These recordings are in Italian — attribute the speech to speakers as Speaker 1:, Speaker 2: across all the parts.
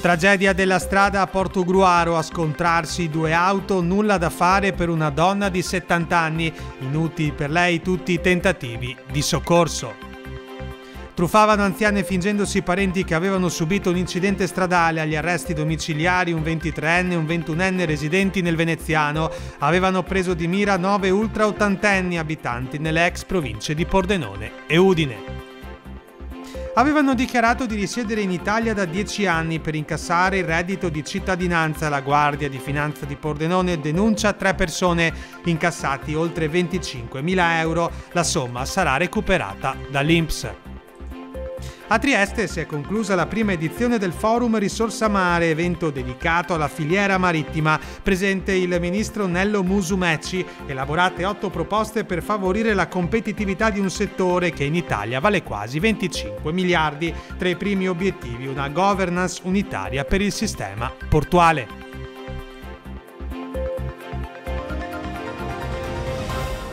Speaker 1: Tragedia della strada a Portogruaro a scontrarsi due auto, nulla da fare per una donna di 70 anni, inutili per lei tutti i tentativi di soccorso. Truffavano anziane fingendosi parenti che avevano subito un incidente stradale agli arresti domiciliari un 23enne e un 21enne residenti nel veneziano. Avevano preso di mira nove ultra ottantenni abitanti nelle ex province di Pordenone e
Speaker 2: Udine
Speaker 1: avevano dichiarato di risiedere in Italia da 10 anni per incassare il reddito di cittadinanza. La Guardia di Finanza di Pordenone denuncia tre persone, incassati oltre 25.000 euro. La somma sarà recuperata dall'Inps. A Trieste si è conclusa la prima edizione del Forum Risorsa Mare, evento dedicato alla filiera marittima. Presente il ministro Nello Musumeci, elaborate otto proposte per favorire la competitività di un settore che in Italia vale quasi 25 miliardi. Tra i primi obiettivi una governance unitaria per il sistema portuale.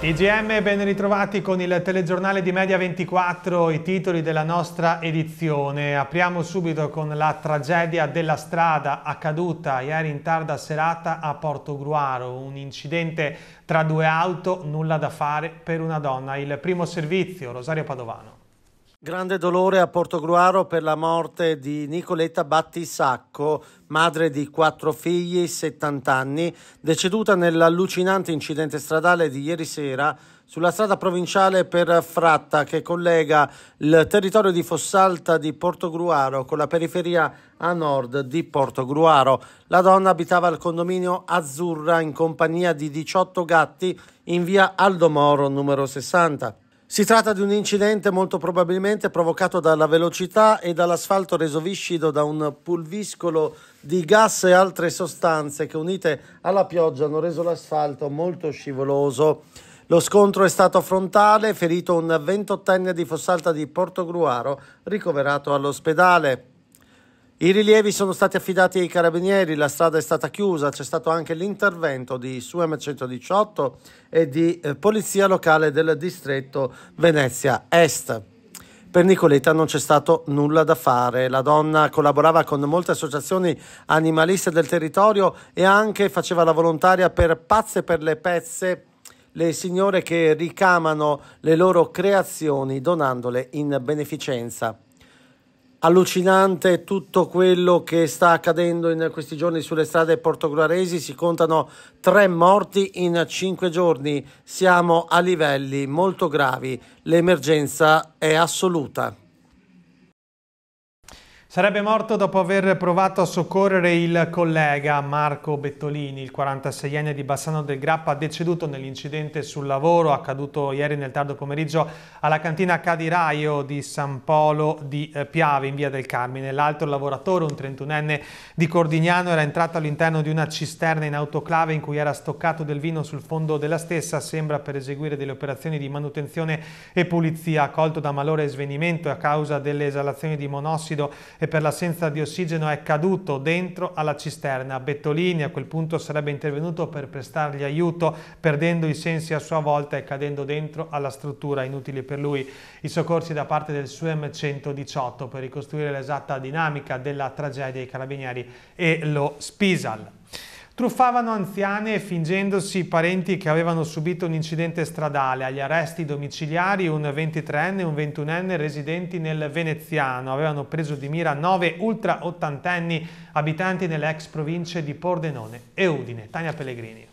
Speaker 1: IGM, ben ritrovati con il telegiornale di Media 24, i titoli della nostra edizione. Apriamo subito con la tragedia della strada accaduta ieri in tarda serata a Porto Gruaro. Un incidente tra due auto, nulla da fare per una donna. Il primo servizio, Rosario Padovano.
Speaker 3: Grande dolore a Portogruaro per la morte di Nicoletta Battisacco, madre di quattro figli, 70 anni, deceduta nell'allucinante incidente stradale di ieri sera sulla strada provinciale per Fratta che collega il territorio di Fossalta di Portogruaro con la periferia a nord di Portogruaro. La donna abitava al condominio Azzurra in compagnia di 18 gatti in via Aldomoro numero 60. Si tratta di un incidente molto probabilmente provocato dalla velocità e dall'asfalto reso viscido da un pulviscolo di gas e altre sostanze che unite alla pioggia hanno reso l'asfalto molto scivoloso. Lo scontro è stato frontale, ferito un ventottenne di Fossalta di Portogruaro ricoverato all'ospedale. I rilievi sono stati affidati ai carabinieri, la strada è stata chiusa, c'è stato anche l'intervento di SUEM 118 e di eh, Polizia Locale del Distretto Venezia Est. Per Nicoletta non c'è stato nulla da fare, la donna collaborava con molte associazioni animaliste del territorio e anche faceva la volontaria per pazze per le pezze le signore che ricamano le loro creazioni donandole in beneficenza. Allucinante tutto quello che sta accadendo in questi giorni sulle strade portogallaresi, si contano tre morti in cinque giorni, siamo a livelli molto gravi, l'emergenza è assoluta. Sarebbe morto dopo aver provato a
Speaker 1: soccorrere il collega Marco Bettolini, il 46enne di Bassano del Grappa, deceduto nell'incidente sul lavoro accaduto ieri nel tardo pomeriggio alla cantina Cadiraio di San Polo di eh, Piave in via del Carmine. L'altro lavoratore, un 31enne di Cordignano, era entrato all'interno di una cisterna in autoclave in cui era stoccato del vino sul fondo della stessa, sembra per eseguire delle operazioni di manutenzione e pulizia, colto da malore e svenimento a causa delle esalazioni di monossido che per l'assenza di ossigeno è caduto dentro alla cisterna. Bettolini a quel punto sarebbe intervenuto per prestargli aiuto, perdendo i sensi a sua volta e cadendo dentro alla struttura, inutili per lui i soccorsi da parte del SUEM 118 per ricostruire l'esatta dinamica della tragedia i carabinieri e lo Spisal. Truffavano anziane fingendosi parenti che avevano subito un incidente stradale. Agli arresti domiciliari un 23enne e un 21enne residenti nel Veneziano avevano preso di mira nove ultra ottantenni abitanti nelle ex province di Pordenone e Udine. Tania Pellegrini.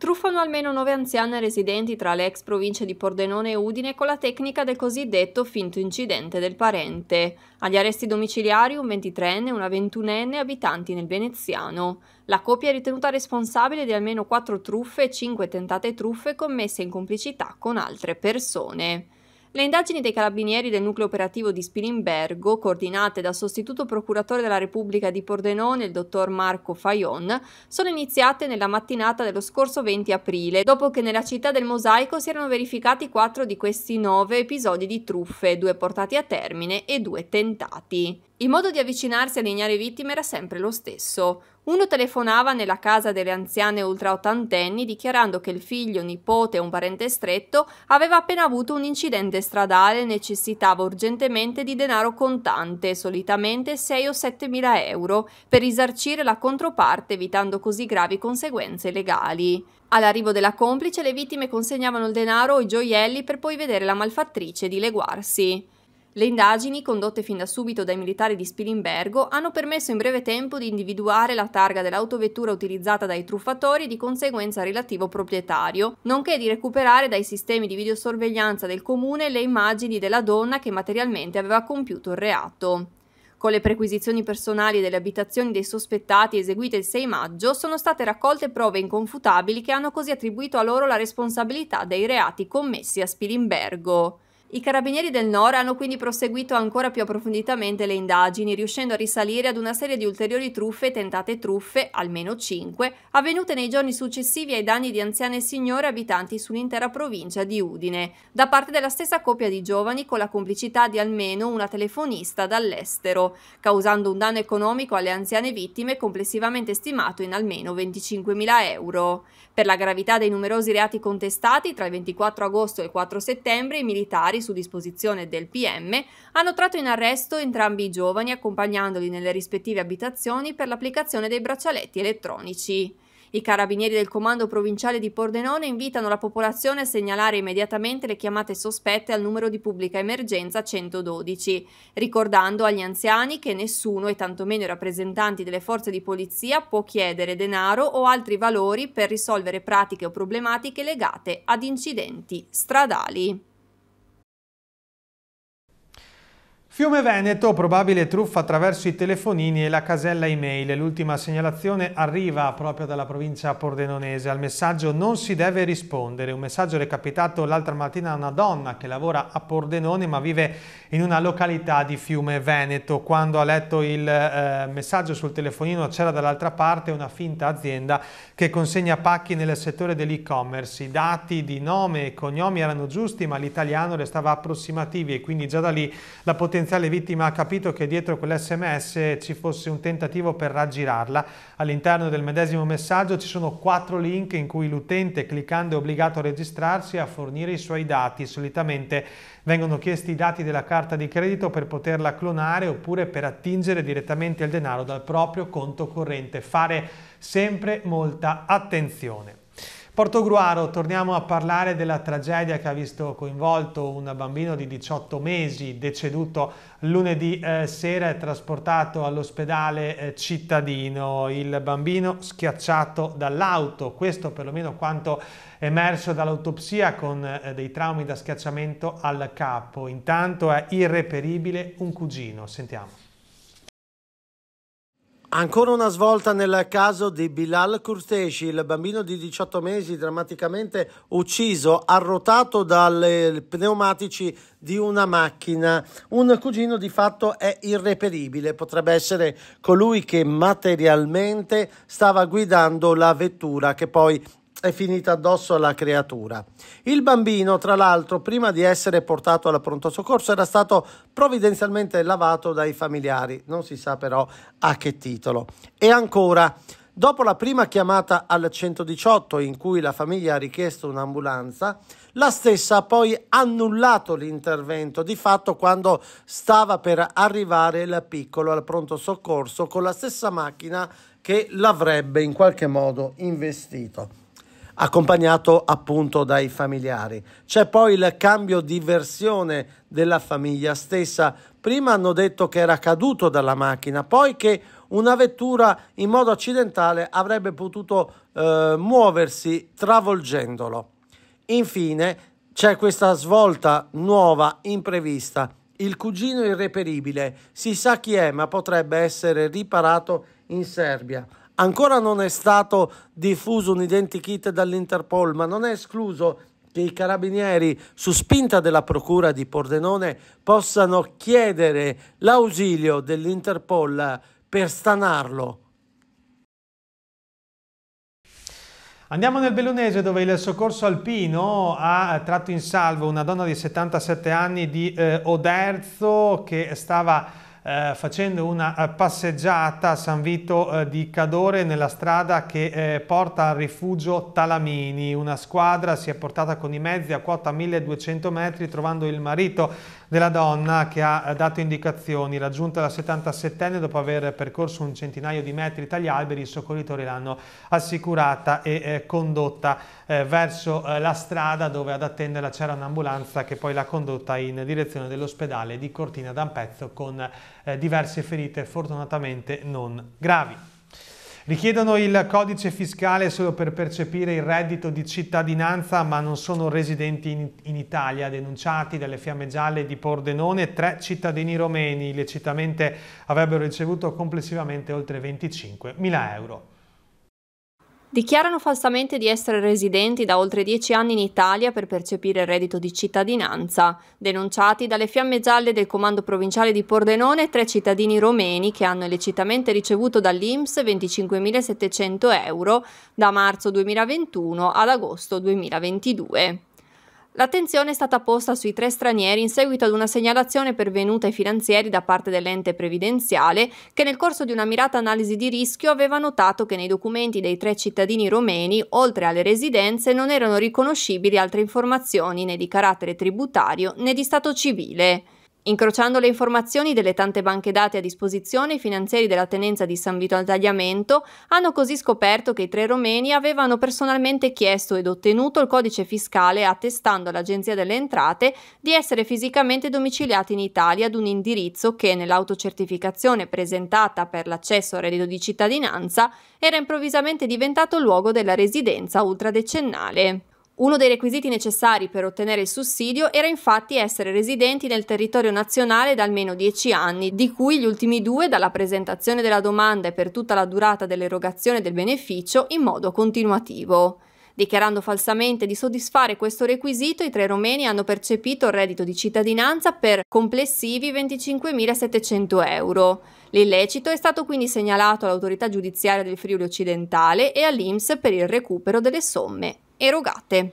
Speaker 4: Truffano almeno nove anziane residenti tra le ex province di Pordenone e Udine con la tecnica del cosiddetto finto incidente del parente. Agli arresti domiciliari un 23enne e una 21enne abitanti nel veneziano. La coppia è ritenuta responsabile di almeno quattro truffe e cinque tentate truffe commesse in complicità con altre persone. Le indagini dei carabinieri del nucleo operativo di Spilimbergo, coordinate dal sostituto procuratore della Repubblica di Pordenone, il dottor Marco Fayon, sono iniziate nella mattinata dello scorso 20 aprile, dopo che nella città del Mosaico si erano verificati quattro di questi nove episodi di truffe, due portati a termine e due tentati. Il modo di avvicinarsi alle ignare vittime era sempre lo stesso. Uno telefonava nella casa delle anziane ultraottantenni dichiarando che il figlio, nipote o un parente stretto aveva appena avuto un incidente stradale e necessitava urgentemente di denaro contante, solitamente 6 o 7 mila euro, per risarcire la controparte evitando così gravi conseguenze legali. All'arrivo della complice le vittime consegnavano il denaro o i gioielli per poi vedere la malfattrice dileguarsi. Le indagini, condotte fin da subito dai militari di Spilimbergo, hanno permesso in breve tempo di individuare la targa dell'autovettura utilizzata dai truffatori e di conseguenza relativo proprietario, nonché di recuperare dai sistemi di videosorveglianza del comune le immagini della donna che materialmente aveva compiuto il reato. Con le perquisizioni personali delle abitazioni dei sospettati eseguite il 6 maggio sono state raccolte prove inconfutabili che hanno così attribuito a loro la responsabilità dei reati commessi a Spilimbergo. I carabinieri del Nord hanno quindi proseguito ancora più approfonditamente le indagini, riuscendo a risalire ad una serie di ulteriori truffe e tentate truffe, almeno 5, avvenute nei giorni successivi ai danni di anziane signore abitanti sull'intera provincia di Udine, da parte della stessa coppia di giovani con la complicità di almeno una telefonista dall'estero, causando un danno economico alle anziane vittime complessivamente stimato in almeno 25.000 euro. Per la gravità dei numerosi reati contestati, tra il 24 agosto e il 4 settembre i militari militari su disposizione del PM hanno tratto in arresto entrambi i giovani accompagnandoli nelle rispettive abitazioni per l'applicazione dei braccialetti elettronici. I carabinieri del comando provinciale di Pordenone invitano la popolazione a segnalare immediatamente le chiamate sospette al numero di pubblica emergenza 112, ricordando agli anziani che nessuno e tantomeno i rappresentanti delle forze di polizia può chiedere denaro o altri valori per risolvere pratiche o problematiche legate ad incidenti stradali.
Speaker 1: Fiume Veneto, probabile truffa attraverso i telefonini e la casella email. L'ultima segnalazione arriva proprio dalla provincia pordenonese. Al messaggio non si deve rispondere. Un messaggio recapitato l'altra mattina a una donna che lavora a Pordenone ma vive in una località di Fiume Veneto. Quando ha letto il eh, messaggio sul telefonino c'era dall'altra parte una finta azienda che consegna pacchi nel settore dell'e-commerce. I dati di nome e cognomi erano giusti ma l'italiano restava approssimativi e quindi già da lì la potenza potenziale vittima ha capito che dietro quell'SMS ci fosse un tentativo per raggirarla. All'interno del medesimo messaggio ci sono quattro link in cui l'utente cliccando è obbligato a registrarsi e a fornire i suoi dati. Solitamente vengono chiesti i dati della carta di credito per poterla clonare oppure per attingere direttamente il denaro dal proprio conto corrente. Fare sempre molta attenzione. Portogruaro, torniamo a parlare della tragedia che ha visto coinvolto un bambino di 18 mesi deceduto lunedì eh, sera e trasportato all'ospedale eh, cittadino. Il bambino schiacciato dall'auto, questo perlomeno quanto emerso dall'autopsia con eh, dei traumi da schiacciamento al capo. Intanto è irreperibile un cugino,
Speaker 3: sentiamo. Ancora una svolta nel caso di Bilal Kurteshi, il bambino di 18 mesi drammaticamente ucciso, arrotato dai pneumatici di una macchina. Un cugino di fatto è irreperibile, potrebbe essere colui che materialmente stava guidando la vettura che poi è finita addosso alla creatura. Il bambino, tra l'altro, prima di essere portato al pronto soccorso, era stato provvidenzialmente lavato dai familiari, non si sa però a che titolo. E ancora, dopo la prima chiamata al 118 in cui la famiglia ha richiesto un'ambulanza, la stessa ha poi annullato l'intervento, di fatto quando stava per arrivare il piccolo al pronto soccorso con la stessa macchina che l'avrebbe in qualche modo investito accompagnato appunto dai familiari. C'è poi il cambio di versione della famiglia stessa. Prima hanno detto che era caduto dalla macchina, poi che una vettura in modo accidentale avrebbe potuto eh, muoversi travolgendolo. Infine c'è questa svolta nuova, imprevista. Il cugino irreperibile, si sa chi è, ma potrebbe essere riparato in Serbia. Ancora non è stato diffuso un identikit dall'Interpol, ma non è escluso che i carabinieri, su spinta della Procura di Pordenone, possano chiedere l'ausilio dell'Interpol per stanarlo.
Speaker 1: Andiamo nel Bellunese dove il soccorso alpino ha tratto in salvo una donna di 77 anni di eh, Oderzo che stava eh, facendo una eh, passeggiata a San Vito eh, di Cadore nella strada che eh, porta al rifugio Talamini. Una squadra si è portata con i mezzi a quota 1200 metri trovando il marito della donna che ha eh, dato indicazioni, raggiunta la 77enne dopo aver percorso un centinaio di metri tra gli alberi, i soccorritori l'hanno assicurata e eh, condotta eh, verso eh, la strada dove ad attenderla c'era un'ambulanza che poi l'ha condotta in direzione dell'ospedale di Cortina d'Ampezzo con eh, diverse ferite fortunatamente non gravi. Richiedono il codice fiscale solo per percepire il reddito di cittadinanza ma non sono residenti in, in Italia, denunciati dalle fiamme gialle di Pordenone tre cittadini romeni, illecitamente avrebbero ricevuto complessivamente oltre 25 mila euro.
Speaker 4: Dichiarano falsamente di essere residenti da oltre dieci anni in Italia per percepire il reddito di cittadinanza. Denunciati dalle fiamme gialle del comando provinciale di Pordenone tre cittadini romeni che hanno illecitamente ricevuto dall'INPS 25.700 euro da marzo 2021 ad agosto 2022. L'attenzione è stata posta sui tre stranieri in seguito ad una segnalazione pervenuta ai finanzieri da parte dell'ente previdenziale che nel corso di una mirata analisi di rischio aveva notato che nei documenti dei tre cittadini romeni, oltre alle residenze, non erano riconoscibili altre informazioni né di carattere tributario né di stato civile. Incrociando le informazioni delle tante banche dati a disposizione, i finanzieri della tenenza di San Vito al Tagliamento hanno così scoperto che i tre romeni avevano personalmente chiesto ed ottenuto il codice fiscale attestando all'Agenzia delle Entrate di essere fisicamente domiciliati in Italia ad un indirizzo che nell'autocertificazione presentata per l'accesso al reddito di cittadinanza era improvvisamente diventato luogo della residenza ultradecennale. Uno dei requisiti necessari per ottenere il sussidio era infatti essere residenti nel territorio nazionale da almeno 10 anni, di cui gli ultimi due dalla presentazione della domanda e per tutta la durata dell'erogazione del beneficio in modo continuativo. Dichiarando falsamente di soddisfare questo requisito, i tre romeni hanno percepito il reddito di cittadinanza per complessivi 25.700 euro. L'illecito è stato quindi segnalato all'autorità giudiziaria del Friuli occidentale e all'IMS per il recupero delle somme erogate.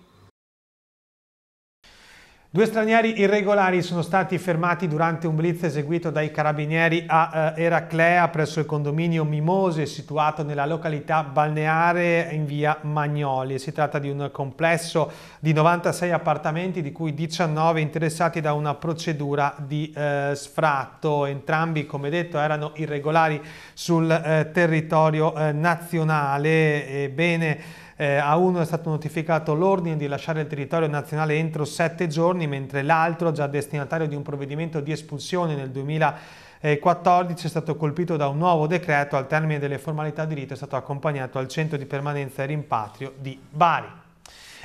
Speaker 1: Due stranieri irregolari sono stati fermati durante un blitz eseguito dai carabinieri a eh, Eraclea presso il condominio Mimose situato nella località balneare in via Magnoli. Si tratta di un complesso di 96 appartamenti di cui 19 interessati da una procedura di eh, sfratto. Entrambi, come detto, erano irregolari sul eh, territorio eh, nazionale. Ebbene, eh, a uno è stato notificato l'ordine di lasciare il territorio nazionale entro sette giorni, mentre l'altro, già destinatario di un provvedimento di espulsione nel 2014, è stato colpito da un nuovo decreto al termine delle formalità di rito è stato accompagnato al centro di permanenza e rimpatrio di Bari.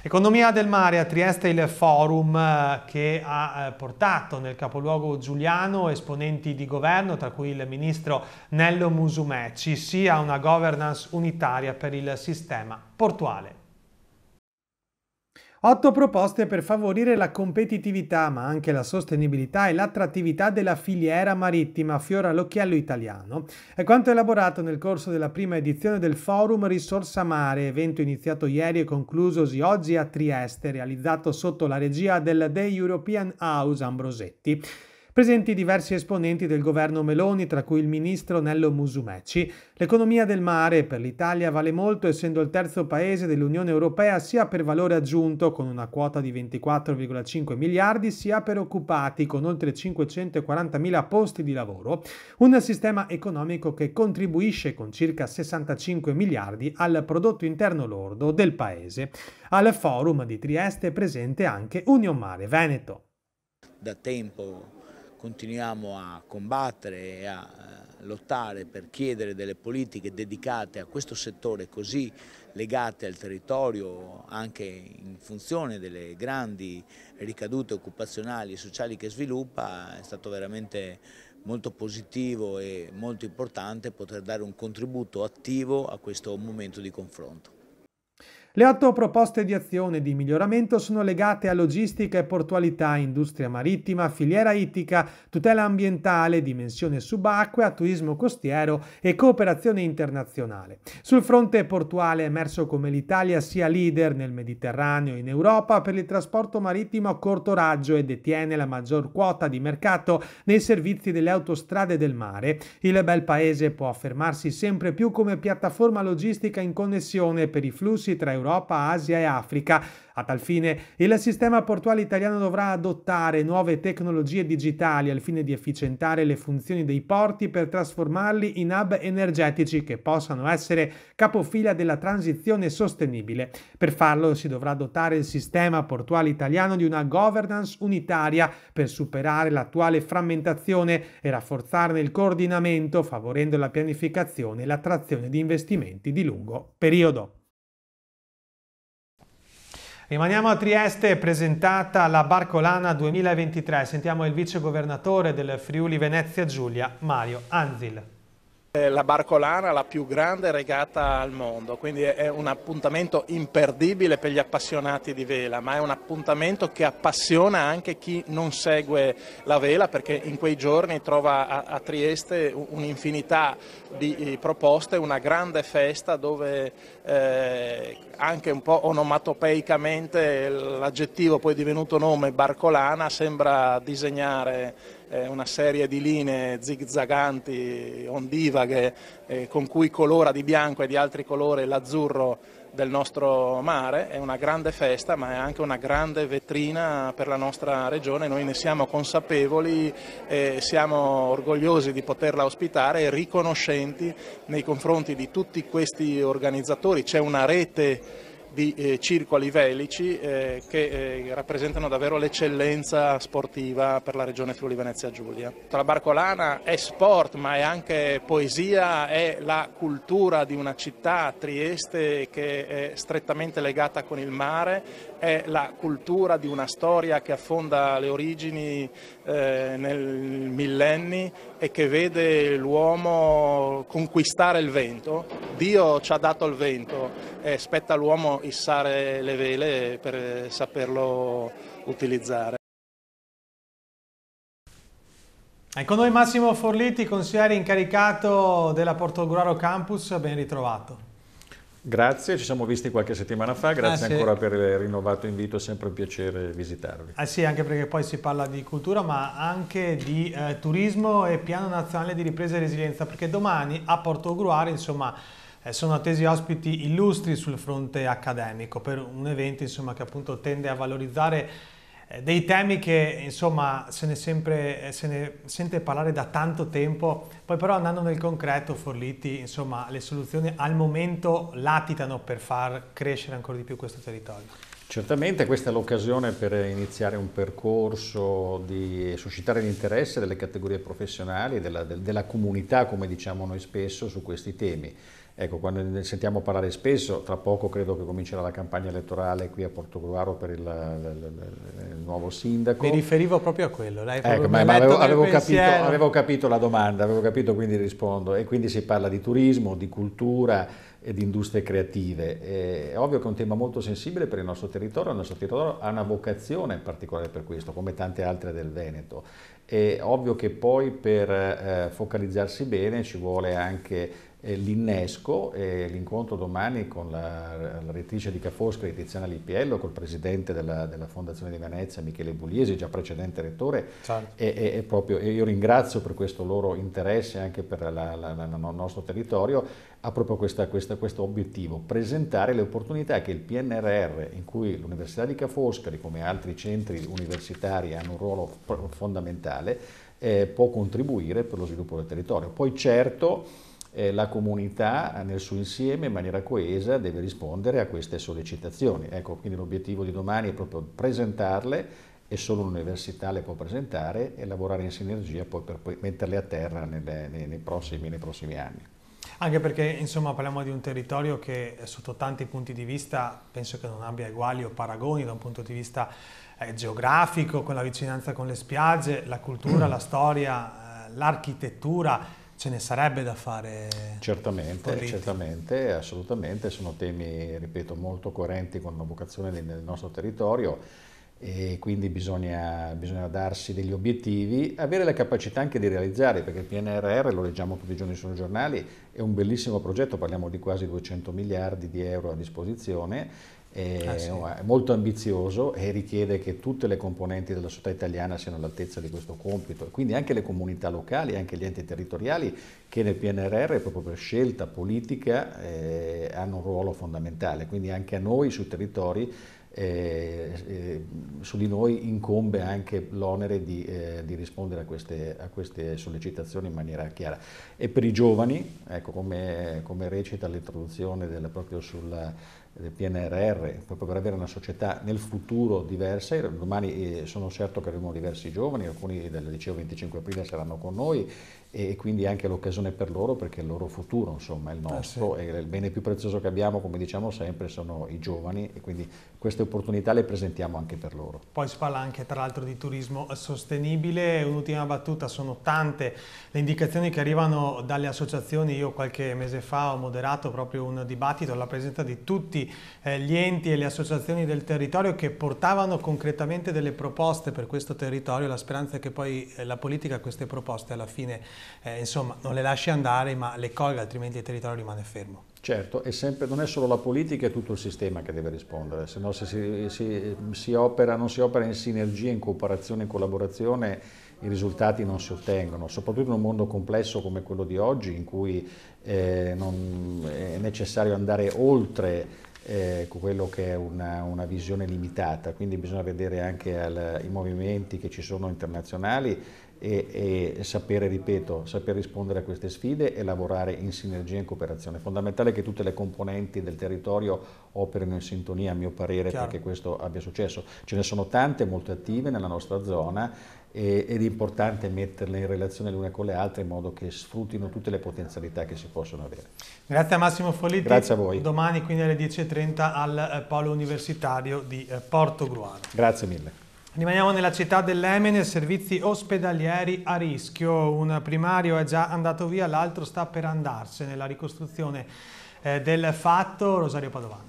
Speaker 1: Economia del mare a Trieste il forum eh, che ha eh, portato nel capoluogo giuliano esponenti di governo, tra cui il ministro Nello Musumeci, sia una governance unitaria per il sistema portuale. Otto proposte per favorire la competitività, ma anche la sostenibilità e l'attrattività della filiera marittima fiora l'occhiello italiano. È quanto elaborato nel corso della prima edizione del Forum Risorsa Mare, evento iniziato ieri e conclusosi oggi a Trieste, realizzato sotto la regia del The European House Ambrosetti presenti diversi esponenti del governo Meloni, tra cui il ministro Nello Musumeci. L'economia del mare per l'Italia vale molto essendo il terzo paese dell'Unione Europea sia per valore aggiunto con una quota di 24,5 miliardi sia per occupati con oltre 540.000 posti di lavoro, un sistema economico che contribuisce con circa 65 miliardi al prodotto interno lordo del paese. Al forum di Trieste è presente anche Union Mare Veneto.
Speaker 5: Da tempo continuiamo a combattere e a eh, lottare per chiedere delle politiche dedicate a questo settore così legate al territorio anche in funzione delle grandi ricadute occupazionali e sociali che sviluppa è stato veramente molto positivo e molto importante poter dare un contributo attivo a questo momento di confronto.
Speaker 1: Le otto proposte di azione di miglioramento sono legate a logistica e portualità, industria marittima, filiera ittica, tutela ambientale, dimensione subacquea, turismo costiero e cooperazione internazionale. Sul fronte portuale è emerso come l'Italia sia leader nel Mediterraneo e in Europa per il trasporto marittimo a corto raggio e detiene la maggior quota di mercato nei servizi delle autostrade del mare. Il bel paese può affermarsi sempre più come piattaforma logistica in connessione per i flussi tra Europa Europa, Asia e Africa. A tal fine, il sistema portuale italiano dovrà adottare nuove tecnologie digitali al fine di efficientare le funzioni dei porti per trasformarli in hub energetici che possano essere capofila della transizione sostenibile. Per farlo si dovrà dotare il sistema portuale italiano di una governance unitaria per superare l'attuale frammentazione e rafforzarne il coordinamento favorendo la pianificazione e l'attrazione di investimenti di lungo periodo. Rimaniamo a Trieste, presentata la Barcolana 2023. Sentiamo il vice governatore del Friuli Venezia Giulia, Mario Anzil.
Speaker 6: Eh, la Barcolana, la più grande regata al mondo, quindi è un appuntamento imperdibile per gli appassionati di vela, ma è un appuntamento che appassiona anche chi non segue la vela perché in quei giorni trova a, Trieste un'infinità di eh, proposte, una grande festa dove eh, anche un po' onomatopeicamente l'aggettivo poi divenuto nome Barcolana sembra disegnare una serie di linee zigzaganti, ondivaghe, eh, con cui colora di bianco e di altri colori l'azzurro del nostro mare, è una grande festa ma è anche una grande vetrina per la nostra regione, noi ne siamo consapevoli, eh, siamo orgogliosi di poterla ospitare e riconoscenti nei confronti di tutti questi organizzatori, c'è una rete di eh, circoli velici eh, che eh, rappresentano davvero l'eccellenza sportiva per la regione Friuli Venezia Giulia. La Barcolana è sport ma è anche poesia, è la cultura di una città, Trieste, che è strettamente legata con il mare, è la cultura di una storia che affonda le origini eh, nel millenni e che vede l'uomo conquistare il vento. Dio ci ha dato il vento e spetta all'uomo issare le vele per saperlo utilizzare.
Speaker 1: È con noi Massimo Forliti, consigliere incaricato della Portogruaro Campus, ben ritrovato.
Speaker 7: Grazie, ci siamo visti qualche settimana fa, grazie ah, sì. ancora per il rinnovato invito, è sempre un piacere visitarvi.
Speaker 1: Ah sì, anche perché poi si parla di cultura ma anche di eh, turismo e piano nazionale di ripresa e resilienza perché domani a Porto Gruare insomma eh, sono attesi ospiti illustri sul fronte accademico per un evento insomma, che appunto tende a valorizzare eh, dei temi che insomma se ne, sempre, eh, se ne, sente parlare da tanto tempo, poi però andando nel concreto Forliti, insomma le soluzioni al momento latitano per far crescere ancora di più questo territorio.
Speaker 7: Certamente questa è l'occasione per iniziare un percorso di suscitare l'interesse delle categorie professionali, della, della comunità come diciamo noi spesso su questi temi. Ecco, quando ne sentiamo parlare spesso, tra poco credo che comincerà la campagna elettorale qui a Portogruaro per il, il, il nuovo sindaco. Mi riferivo proprio a quello, Dai, ecco, ma, ma avevo, avevo, capito, avevo, capito, la domanda, avevo capito quindi rispondo. E quindi si parla di turismo, di cultura e di industrie creative. è ovvio che è un tema molto sensibile per il nostro territorio, il nostro territorio ha una vocazione particolare per questo, come tante altre del Veneto. È ovvio che poi per eh, focalizzarsi bene ci vuole anche l'Innesco, e l'incontro domani con la, la rettrice di Ca' Foscari Tiziana Lippiello, col presidente della, della, Fondazione di Venezia Michele Bugliesi, già precedente rettore, certo. e, e, e, proprio, e, io ringrazio per questo loro interesse anche per il nostro territorio, ha proprio questa, questa, questo obiettivo, presentare le opportunità che il PNRR, in cui l'Università di Ca' Foscari, come altri centri universitari, hanno un ruolo fondamentale, eh, può contribuire per lo sviluppo del territorio. Poi certo eh, la comunità nel suo insieme in maniera coesa deve rispondere a queste sollecitazioni. Ecco, quindi l'obiettivo di domani è proprio presentarle e solo l'università le può presentare e lavorare in sinergia poi per poi metterle a terra nelle, nei, nei, prossimi, nei prossimi anni.
Speaker 1: Anche perché insomma parliamo di un territorio che eh, sotto tanti punti di vista penso che non abbia uguali o paragoni da un punto di vista eh, geografico, con la vicinanza con le spiagge, la cultura, la storia, eh, l'architettura, ce ne sarebbe da fare.
Speaker 7: Certamente, certamente, assolutamente, sono temi, ripeto, molto coerenti con la vocazione del nostro territorio e quindi bisogna, bisogna, darsi degli obiettivi, avere la capacità anche di realizzarli, perché il PNRR, lo leggiamo tutti i giorni sui giornali, è un bellissimo progetto, parliamo di quasi 200 miliardi di euro a disposizione è, eh, ah, sì. Oh, molto ambizioso e richiede che tutte le componenti della società italiana siano all'altezza di questo compito, quindi anche le comunità locali, anche gli enti territoriali che nel PNRR proprio per scelta politica eh, hanno un ruolo fondamentale, quindi anche a noi sui territori eh, eh, su di noi incombe anche l'onere di, eh, di rispondere a queste, a queste, sollecitazioni in maniera chiara. E per i giovani, ecco, come, come recita l'introduzione proprio sulla del eh, PNRR, proprio per avere una società nel futuro diversa, domani eh, sono certo che avremo diversi giovani, alcuni del liceo 25 aprile saranno con noi e quindi anche l'occasione per loro perché il loro futuro insomma è il ah, nostro ah, sì. e il bene più prezioso che abbiamo come diciamo sempre sono i giovani e quindi queste opportunità le presentiamo anche per loro.
Speaker 1: Poi si parla anche tra l'altro di turismo sostenibile, un'ultima battuta, sono tante le indicazioni che arrivano dalle associazioni, io qualche mese fa ho moderato proprio un dibattito alla presenza di tutti eh, gli enti e le associazioni del territorio che portavano concretamente delle proposte per questo territorio, la speranza è che poi eh, la politica queste proposte alla fine eh, insomma non le lasci andare ma le colga altrimenti il territorio rimane fermo.
Speaker 7: Certo, e sempre, non è solo la politica, è tutto il sistema che deve rispondere, se no se si, si, si opera, non si opera in sinergia, in cooperazione, in collaborazione, i risultati non si ottengono, soprattutto in un mondo complesso come quello di oggi in cui eh, è necessario andare oltre eh, quello che è una, una, visione limitata, quindi bisogna vedere anche al, i movimenti che ci sono internazionali e, e sapere, ripeto, sapere rispondere a queste sfide e lavorare in sinergia e in cooperazione. È fondamentale che tutte le componenti del territorio operino in sintonia, a mio parere, Chiaro. perché questo abbia successo. Ce ne sono tante, molto attive nella nostra zona ed è importante metterle in relazione le une con le altre in modo che sfruttino tutte le potenzialità che si possono avere.
Speaker 1: Grazie a Massimo Follitti. Grazie a voi. Domani quindi alle 10.30 al eh, Polo Universitario di eh, Porto Gruano.
Speaker 7: Grazie mille.
Speaker 1: Rimaniamo nella città dell'Emene, servizi ospedalieri a rischio. Un primario è già andato via, l'altro sta per andarsene. La ricostruzione eh, del fatto, Rosario Padovano.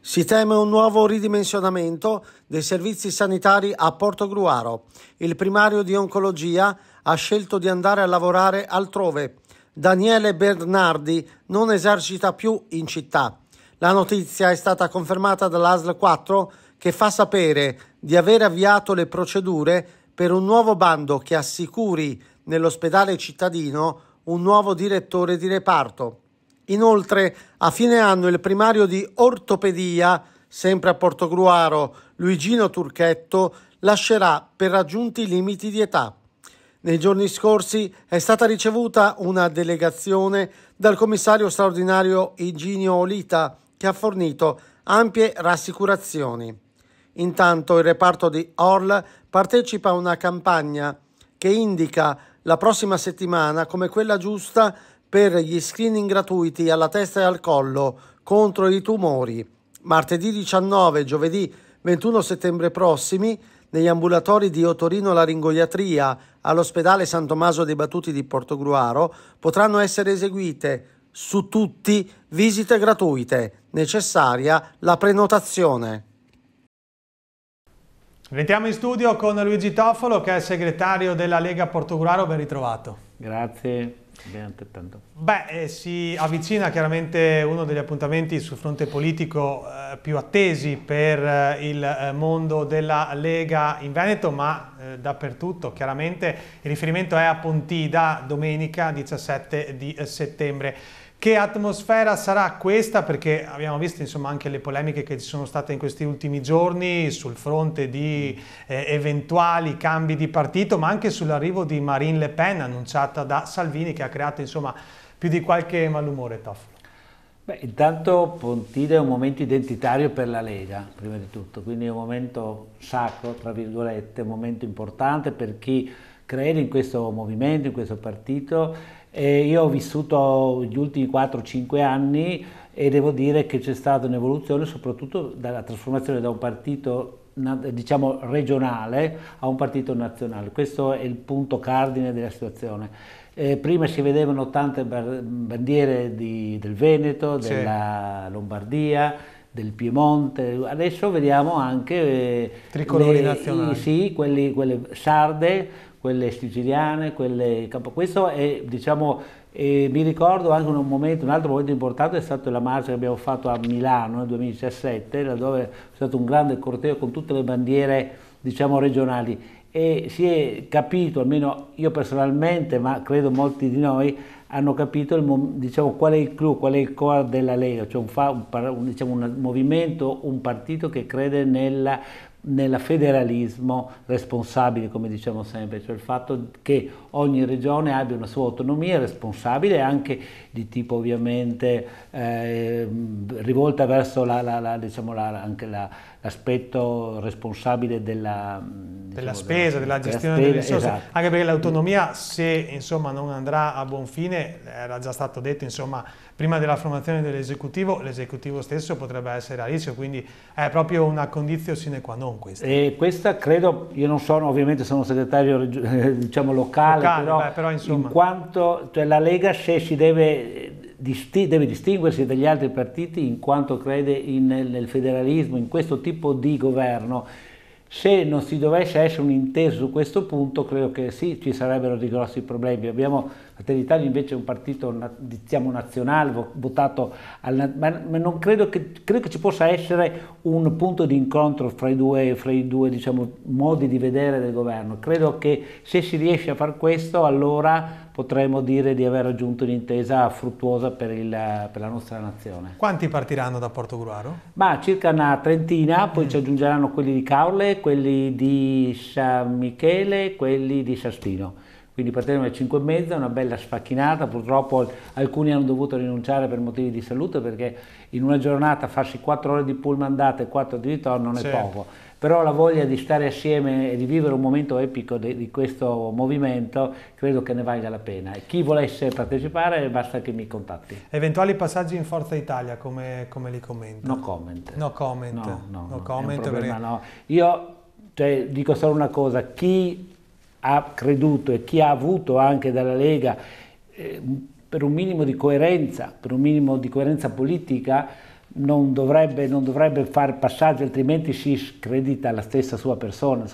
Speaker 3: Si teme un nuovo ridimensionamento dei servizi sanitari a Porto Gruaro. Il primario di oncologia ha scelto di andare a lavorare altrove. Daniele Bernardi non esercita più in città. La notizia è stata confermata dall'ASL 4 che fa sapere di aver avviato le procedure per un nuovo bando che assicuri nell'ospedale cittadino un nuovo direttore di reparto. Inoltre, a fine anno il primario di ortopedia, sempre a Portogruaro, Luigino Turchetto, lascerà per raggiunti limiti di età. Nei giorni scorsi è stata ricevuta una delegazione dal commissario straordinario Iginio Olita che ha fornito ampie rassicurazioni. Intanto il reparto di Orl partecipa a una campagna che indica la prossima settimana come quella giusta per gli screening gratuiti alla testa e al collo contro i tumori. Martedì 19 e giovedì 21 settembre prossimi negli ambulatori di Otorino Laringoiatria all'ospedale San Tommaso dei Battuti di Portogruaro potranno essere eseguite su tutti visite gratuite, necessaria la prenotazione. Rientriamo in studio con Luigi
Speaker 1: Toffolo che è segretario della Lega Portogruaro, ben ritrovato.
Speaker 5: Grazie, ben altrettanto.
Speaker 1: Beh, eh, si avvicina chiaramente uno degli appuntamenti sul fronte politico eh, più attesi per eh, il eh, mondo della Lega in Veneto, ma eh, dappertutto chiaramente. Il riferimento è a Pontida, domenica 17 di eh, settembre. Che atmosfera sarà questa? Perché abbiamo visto insomma, anche le polemiche che ci sono state in questi ultimi giorni sul fronte di eh, eventuali cambi di partito, ma anche sull'arrivo di Marine Le Pen annunciata da Salvini che ha creato insomma, più di qualche malumore. Toff.
Speaker 5: Beh, intanto Pontide è un momento identitario per la Lega, prima di tutto, quindi è un momento sacro, tra virgolette, un momento importante per chi crede in questo movimento, in questo partito e io ho vissuto gli ultimi 4-5 anni e devo dire che c'è stata un'evoluzione soprattutto dalla trasformazione da un partito diciamo regionale a un partito nazionale. Questo è il punto cardine della situazione. Eh, prima si vedevano tante bandiere di, del Veneto, sì. della Lombardia, del Piemonte, adesso vediamo anche... Eh, Tricolori le, nazionali. I, sì, quelli, quelle sarde, quelle siciliane, quelle... questo è, diciamo, eh, mi ricordo anche un, momento, un altro momento importante è stata la marcia che abbiamo fatto a Milano nel 2017, laddove è stato un grande corteo con tutte le bandiere diciamo, regionali e si è capito, almeno io personalmente, ma credo molti di noi, hanno capito il, diciamo, qual è il clou, qual è il core della Lega, cioè un, un, un, diciamo, un movimento, un partito che crede nella nel federalismo responsabile, come diciamo sempre, cioè il fatto che ogni regione abbia una sua autonomia responsabile anche di tipo ovviamente eh, rivolta verso la, la, la, diciamo, anche l'aspetto responsabile della, mm, diciamo, della spesa, della, della gestione spesa, delle risorse, esatto.
Speaker 1: anche perché l'autonomia se insomma non andrà a buon fine, era già stato detto, insomma prima della formazione dell'esecutivo, l'esecutivo stesso potrebbe essere Alice, quindi è proprio una condizione sine qua non
Speaker 5: questa. E questa credo, io non sono ovviamente sono segretario eh, diciamo, locale, locale, però, beh, però in quanto cioè, la Lega se si deve, disti deve, distinguersi dagli altri partiti in quanto crede in, nel federalismo, in questo tipo di governo, se non si dovesse essere un inteso su questo punto credo che sì, ci sarebbero dei grossi problemi. Abbiamo Fratelli d'Italia invece è un partito diciamo, nazionale, votato al, ma, non credo che, credo che, ci possa essere un punto di incontro fra i due, fra i due diciamo, modi di vedere del governo. Credo che se si riesce a far questo allora potremmo dire di aver raggiunto un'intesa fruttuosa per, il, per, la nostra nazione.
Speaker 1: Quanti partiranno da Porto Gruaro?
Speaker 5: Ma circa una trentina, poi ci mm. aggiungeranno quelli di Caule, quelli di San Michele, quelli di Sastino quindi partiremo alle 5 e mezza, una bella sfacchinata, purtroppo alcuni hanno dovuto rinunciare per motivi di salute perché in una giornata farsi 4 ore di pullman andata e 4 di ritorno non è certo. poco, però la voglia di stare assieme e di vivere un momento epico di, di questo movimento credo che ne valga la pena e chi volesse partecipare basta che mi contatti.
Speaker 1: Eventuali passaggi in Forza Italia come, come li commenta?
Speaker 5: No comment. No comment. No, no, no, no comment problema, perché... Io cioè, dico solo una cosa, chi ha creduto e chi ha avuto anche dalla Lega eh, per un minimo di coerenza, per un minimo di coerenza politica, non dovrebbe, non dovrebbe far passaggio, altrimenti si scredita la stessa sua persona.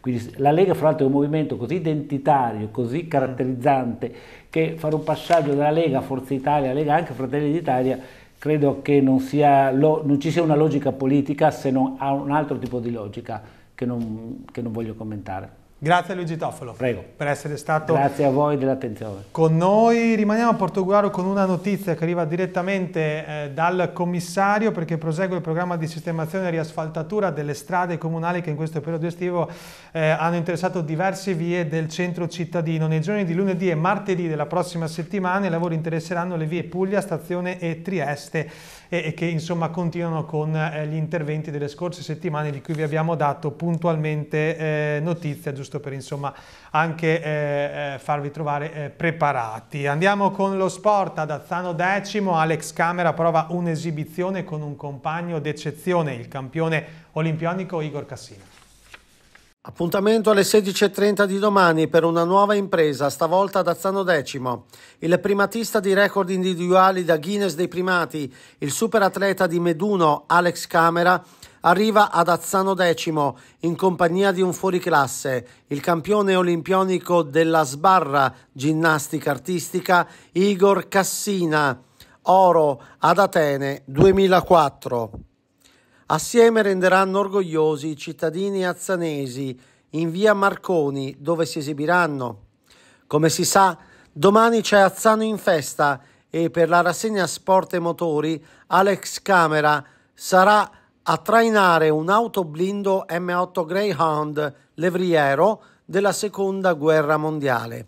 Speaker 5: Quindi, la Lega, fra l'altro, è un movimento così identitario, così caratterizzante, che fare un passaggio dalla Lega a Forza Italia, Lega anche Fratelli d'Italia, credo che non, sia, non, ci sia una logica politica se non ha un altro tipo di logica che non, che non voglio commentare. Grazie Luigi Toffolo Prego.
Speaker 1: per essere stato Grazie
Speaker 5: a voi dell'attenzione.
Speaker 1: con noi. Rimaniamo a Portogruaro con una notizia che arriva direttamente eh, dal commissario perché prosegue il programma di sistemazione e riasfaltatura delle strade comunali che in questo periodo estivo eh, hanno interessato diverse vie del centro cittadino. Nei giorni di lunedì e martedì della prossima settimana i lavori interesseranno le vie Puglia, Stazione e Trieste e, che insomma continuano con eh, gli interventi delle scorse settimane di cui vi abbiamo dato puntualmente eh, notizia giusto per insomma anche eh, farvi trovare preparati. Andiamo con lo sport ad Azzano decimo, Alex Camera prova un'esibizione con un compagno d'eccezione, il campione olimpionico Igor Cassino.
Speaker 3: Appuntamento alle 16.30 di domani per una nuova impresa, stavolta ad Azzano Decimo. Il primatista di record individuali da Guinness dei primati, il superatleta di Meduno Alex Camera, arriva ad Azzano Decimo in compagnia di un fuoriclasse, il campione olimpionico della sbarra ginnastica artistica Igor Cassina, oro ad Atene 2004. Assieme renderanno orgogliosi i cittadini azzanesi in via Marconi dove si esibiranno. Come si sa, domani c'è Azzano in festa e per la rassegna Sport e Motori Alex Camera sarà a trainare un autoblindo M8 Greyhound levriero della Seconda Guerra Mondiale.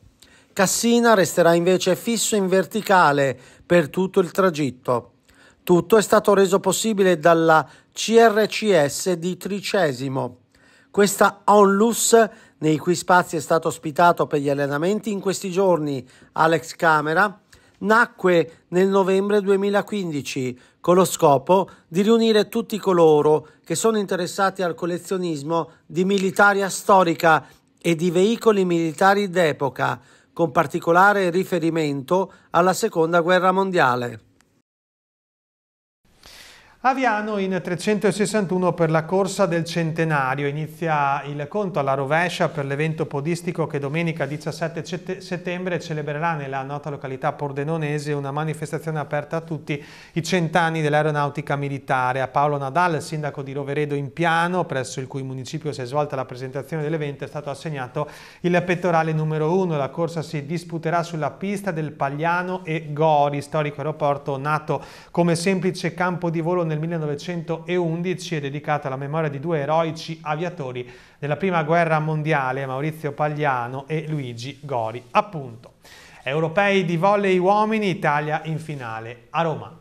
Speaker 3: Cassina resterà invece fisso in verticale per tutto il tragitto. Tutto è stato reso possibile dalla CRCS di Tricesimo. Questa onlus nei cui spazi è stato ospitato per gli allenamenti in questi giorni Alex Camera, nacque nel novembre 2015 con lo scopo di riunire tutti coloro che sono interessati al collezionismo di militaria storica e di veicoli militari d'epoca, con particolare riferimento alla Seconda Guerra Mondiale.
Speaker 1: Aviano in 361 per la corsa del centenario, inizia il conto alla rovescia per l'evento podistico che domenica 17 settembre celebrerà nella nota località pordenonese una manifestazione aperta a tutti i cent'anni dell'aeronautica militare. A Paolo Nadal, sindaco di Roveredo in Piano, presso il cui municipio si è svolta la presentazione dell'evento, è stato assegnato il pettorale numero 1. La corsa si disputerà sulla pista del Pagliano e Gori, storico aeroporto nato come semplice campo di volo nel 1911 è dedicata alla memoria di due eroici aviatori della Prima Guerra Mondiale, Maurizio Pagliano e Luigi Gori. Appunto, europei di volley uomini, Italia in finale a
Speaker 3: Roma.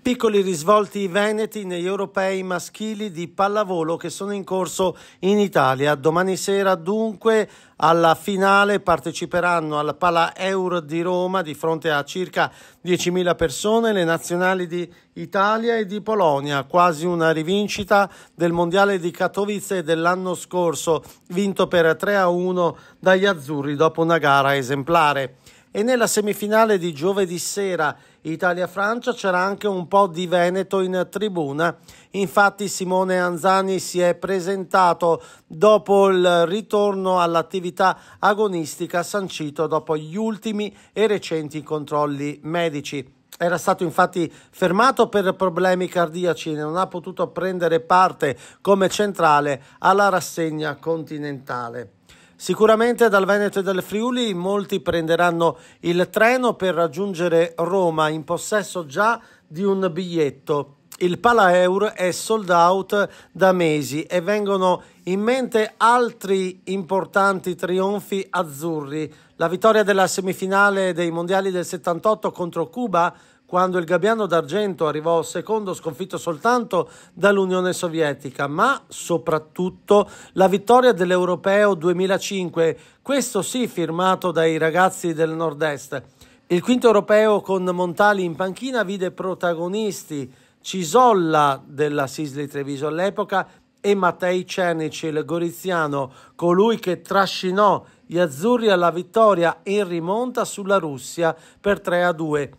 Speaker 3: Piccoli risvolti veneti negli europei maschili di pallavolo che sono in corso in Italia. Domani sera dunque alla finale parteciperanno alla Pala Euro di Roma di fronte a circa 10.000 persone le nazionali di Italia e di Polonia, quasi una rivincita del Mondiale di Katowice dell'anno scorso, vinto per 3-1 a dagli azzurri dopo una gara esemplare e nella semifinale di giovedì sera Italia-Francia c'era anche un po' di Veneto in tribuna. Infatti Simone Anzani si è presentato dopo il ritorno all'attività agonistica sancito dopo gli ultimi e recenti controlli medici. Era stato infatti fermato per problemi cardiaci e non ha potuto prendere parte come centrale alla rassegna continentale. Sicuramente dal Veneto e dal Friuli molti prenderanno il treno per raggiungere Roma in possesso già di un biglietto. Il Palaeur è sold out da mesi e vengono in mente altri importanti trionfi azzurri. La vittoria della semifinale dei mondiali del 78 contro Cuba quando il Gabbiano d'Argento arrivò secondo sconfitto soltanto dall'Unione Sovietica, ma soprattutto la vittoria dell'Europeo 2005, questo sì firmato dai ragazzi del Nord-Est. Il quinto europeo con Montali in panchina vide protagonisti Cisolla della Sisley Treviso all'epoca e Mattei Cernici, il goriziano, colui che trascinò gli azzurri alla vittoria in rimonta sulla Russia per 3 a 2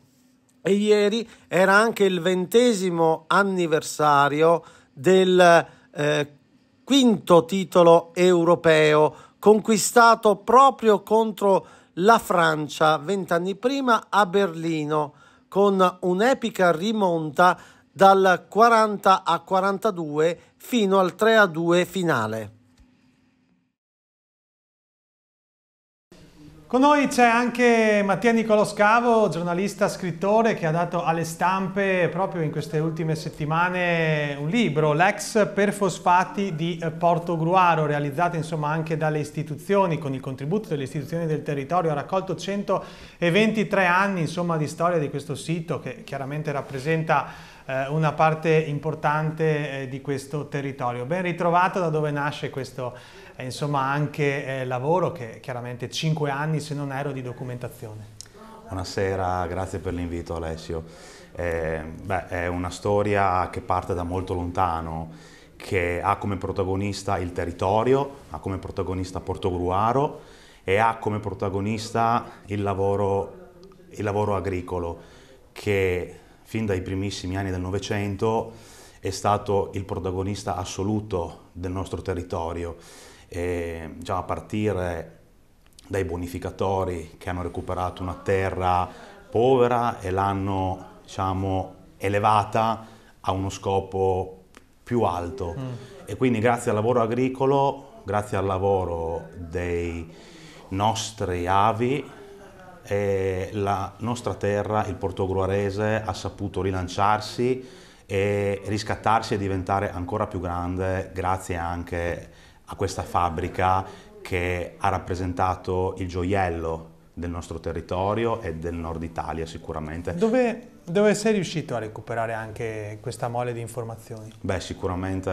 Speaker 3: e ieri era anche il ventesimo anniversario del eh, quinto titolo europeo conquistato proprio contro la Francia vent'anni prima a Berlino con un'epica rimonta dal 40 a 42 fino al 3 a 2 finale. Con noi c'è anche Mattia Scavo,
Speaker 1: giornalista, scrittore, che ha dato alle stampe proprio in queste ultime settimane un libro, L'ex per fosfati di Porto Gruaro, realizzato insomma anche dalle istituzioni, con il contributo delle istituzioni del territorio, ha raccolto 123 anni insomma, di storia di questo sito che chiaramente rappresenta eh, una parte importante eh, di questo territorio. Ben ritrovato da dove nasce questo eh, insomma anche eh, lavoro che chiaramente 5 anni se non ero di documentazione.
Speaker 8: Buonasera, grazie per l'invito Alessio. Eh, beh, è una storia che parte da molto lontano, che ha come protagonista il territorio, ha come protagonista Portogruaro e ha come protagonista il lavoro, il lavoro agricolo che fin dai primissimi anni del Novecento è stato il protagonista assoluto del nostro territorio, e, diciamo, a partire dai bonificatori che hanno recuperato una terra povera e l'hanno diciamo, elevata a uno scopo più alto. Mm. E quindi grazie al lavoro agricolo, grazie al lavoro dei nostri avi, eh, la nostra terra, il portogruarese, ha saputo rilanciarsi e riscattarsi e diventare ancora più grande grazie anche a questa fabbrica che ha rappresentato il gioiello del nostro territorio e del nord Italia sicuramente. Dove,
Speaker 1: dove sei riuscito a recuperare anche questa mole di informazioni?
Speaker 8: Beh sicuramente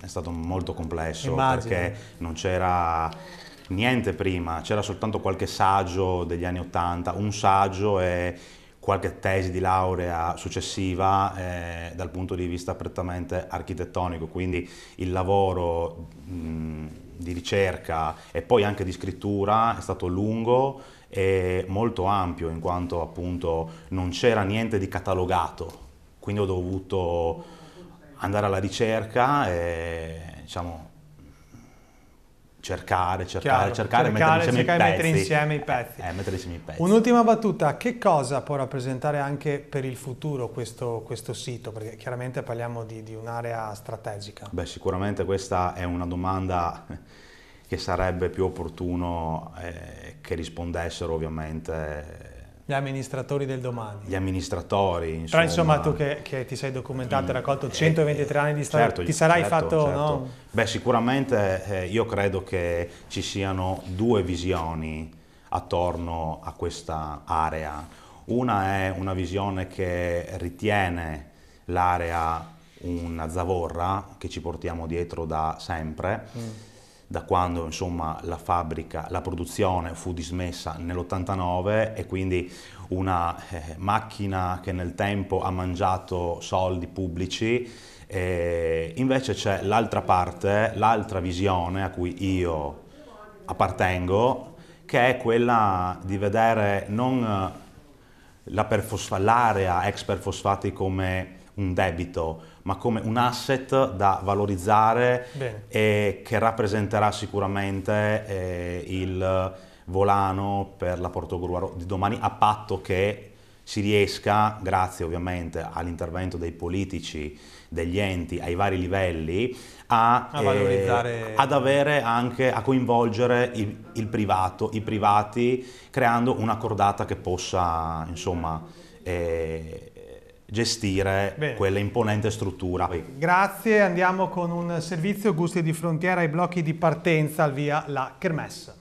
Speaker 8: è stato molto complesso Immagino. perché non c'era niente prima, c'era soltanto qualche saggio degli anni Ottanta, un saggio e qualche tesi di laurea successiva eh, dal punto di vista prettamente architettonico, quindi il lavoro mh, di ricerca e poi anche di scrittura è stato lungo e molto ampio in quanto appunto non c'era niente di catalogato, quindi ho dovuto andare alla ricerca e diciamo cercare, cercare, Chiaro, cercare, cercare, mettere, cercare mettere insieme i pezzi. Eh, eh, mettere insieme i pezzi.
Speaker 1: Un'ultima battuta, che cosa può rappresentare anche per il futuro questo, questo sito? Perché chiaramente parliamo di, di un'area strategica.
Speaker 8: Beh, sicuramente questa è una domanda che sarebbe più opportuno eh, che rispondessero ovviamente gli amministratori del domani. Gli amministratori, insomma. Però insomma tu
Speaker 1: che, che ti sei documentato, mm. hai raccolto 123 eh, anni di storia, certo, ti sarai certo, fatto... Certo. No?
Speaker 8: Beh sicuramente eh, io credo che ci siano due visioni attorno a questa area. Una è una visione che ritiene l'area una zavorra che ci portiamo dietro da sempre. Mm da quando insomma, la fabbrica, la produzione fu dismessa nell'89 e quindi una eh, macchina che nel tempo ha mangiato soldi pubblici, eh, invece c'è l'altra parte, l'altra visione a cui io appartengo, che è quella di vedere non eh, l'area ex perfosfati come un debito, ma come un asset da valorizzare Bene. e che rappresenterà sicuramente eh, il volano per la Portogruaro di domani, a patto che si riesca, grazie ovviamente all'intervento dei politici, degli enti, ai vari livelli, a, a eh, ad avere anche, a coinvolgere il, il, privato, i privati, creando una cordata che possa, insomma, eh, gestire Bene. quella imponente struttura.
Speaker 1: Grazie, andiamo con un servizio gusti di frontiera ai blocchi di partenza via La Kermesse.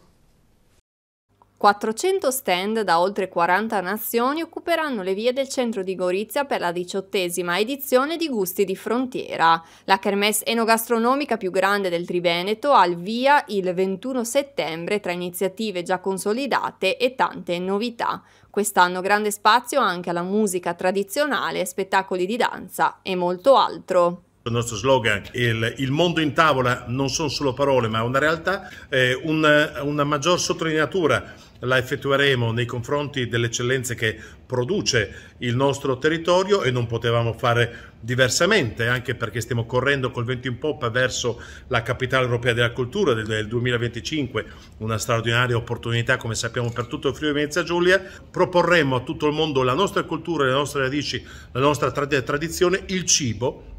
Speaker 4: 400 stand da oltre 40 nazioni occuperanno le vie del centro di Gorizia per la diciottesima edizione di Gusti di Frontiera. La kermesse enogastronomica più grande del Triveneto ha il via il 21 settembre tra iniziative già consolidate e tante novità. Quest'anno grande spazio anche alla musica tradizionale, spettacoli di danza e molto altro
Speaker 2: il nostro slogan, il, il, mondo in tavola non sono solo parole ma una realtà, eh, una, una maggior sottolineatura la effettueremo nei confronti delle eccellenze che produce il nostro territorio e non potevamo fare diversamente, anche perché stiamo correndo col vento in poppa verso la capitale europea della cultura del 2025, una straordinaria opportunità come sappiamo per tutto il Friuli Venezia Giulia. Proporremo a tutto il mondo la nostra cultura, le nostre radici, la nostra tradizione, il cibo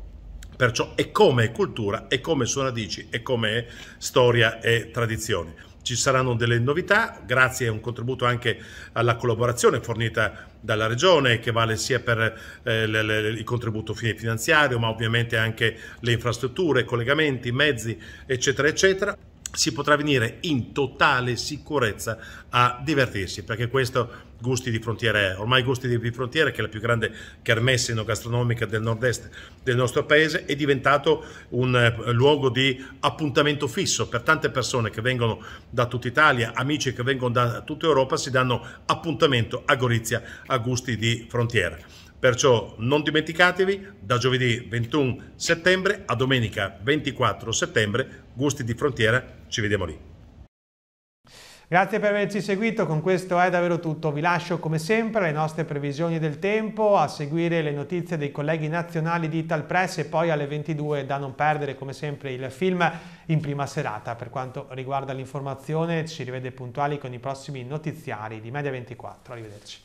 Speaker 2: Perciò è come cultura, è come sue radici, è come storia e tradizione. Ci saranno delle novità, grazie a un contributo anche alla collaborazione fornita dalla Regione, che vale sia per eh, le, le, il contributo finanziario, ma ovviamente anche le infrastrutture, collegamenti, mezzi, eccetera, eccetera si potrà venire in totale sicurezza a divertirsi, perché questo gusti di frontiera è ormai gusti di, frontiera che è la più grande kermesse gastronomica del nord-est del nostro paese, è diventato un eh, luogo di appuntamento fisso per tante persone che vengono da tutta Italia, amici che vengono da tutta Europa, si danno appuntamento a Gorizia a gusti di frontiera. Perciò non dimenticatevi, da giovedì 21 settembre a domenica 24 settembre, gusti di frontiera ci vediamo lì.
Speaker 1: Grazie per averci seguito, con questo è davvero tutto. Vi lascio come sempre le nostre previsioni del tempo, a seguire le notizie dei colleghi nazionali di Ital Press e poi alle 22 da non perdere come sempre il film in prima serata. Per quanto riguarda l'informazione ci rivede puntuali con i prossimi notiziari di Media 24. Arrivederci.